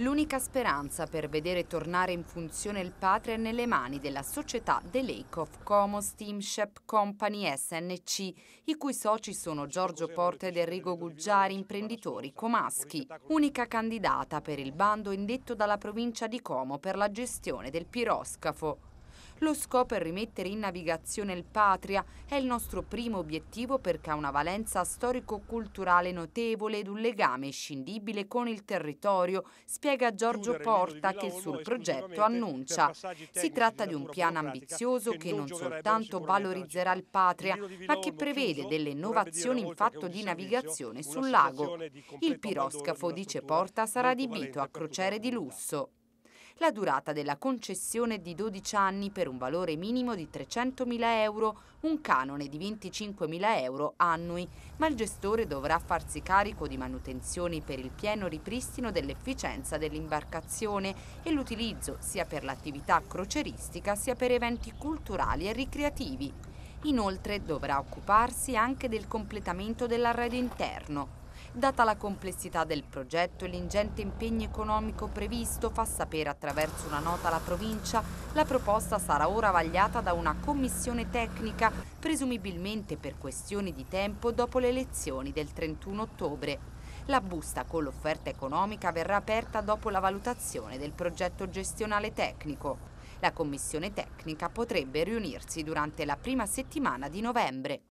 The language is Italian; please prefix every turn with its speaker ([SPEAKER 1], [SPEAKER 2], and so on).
[SPEAKER 1] L'unica speranza per vedere tornare in funzione il patria è nelle mani della società The Lake of Como Steamship Company SNC, i cui soci sono Giorgio Porta ed Enrico Guggiari, imprenditori comaschi, unica candidata per il bando indetto dalla provincia di Como per la gestione del piroscafo. Lo scopo è rimettere in navigazione il Patria, è il nostro primo obiettivo perché ha una valenza storico-culturale notevole ed un legame scindibile con il territorio, spiega Giorgio Porta che sul progetto annuncia. Si tratta di un piano ambizioso che non soltanto valorizzerà il Patria, ma che prevede delle innovazioni in fatto di navigazione sul lago. Il piroscafo, dice Porta, sarà adibito a crociere di lusso la durata della concessione di 12 anni per un valore minimo di 300.000 euro, un canone di 25.000 euro annui, ma il gestore dovrà farsi carico di manutenzioni per il pieno ripristino dell'efficienza dell'imbarcazione e l'utilizzo sia per l'attività croceristica sia per eventi culturali e ricreativi. Inoltre dovrà occuparsi anche del completamento dell'arredo interno, Data la complessità del progetto e l'ingente impegno economico previsto, fa sapere attraverso una nota alla provincia, la proposta sarà ora vagliata da una commissione tecnica, presumibilmente per questioni di tempo dopo le elezioni del 31 ottobre. La busta con l'offerta economica verrà aperta dopo la valutazione del progetto gestionale tecnico. La commissione tecnica potrebbe riunirsi durante la prima settimana di novembre.